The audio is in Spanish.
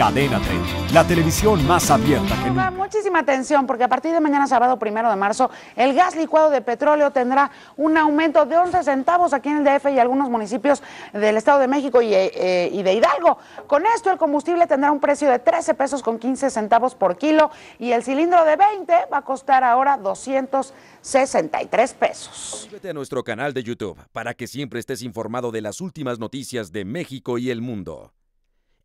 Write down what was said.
Cadena 30, la televisión más abierta que nunca. Muchísima atención, porque a partir de mañana sábado primero de marzo, el gas licuado de petróleo tendrá un aumento de 11 centavos aquí en el DF y algunos municipios del Estado de México y, eh, eh, y de Hidalgo. Con esto, el combustible tendrá un precio de 13 pesos con 15 centavos por kilo y el cilindro de 20 va a costar ahora 263 pesos. Suscríbete a nuestro canal de YouTube para que siempre estés informado de las últimas noticias de México y el mundo.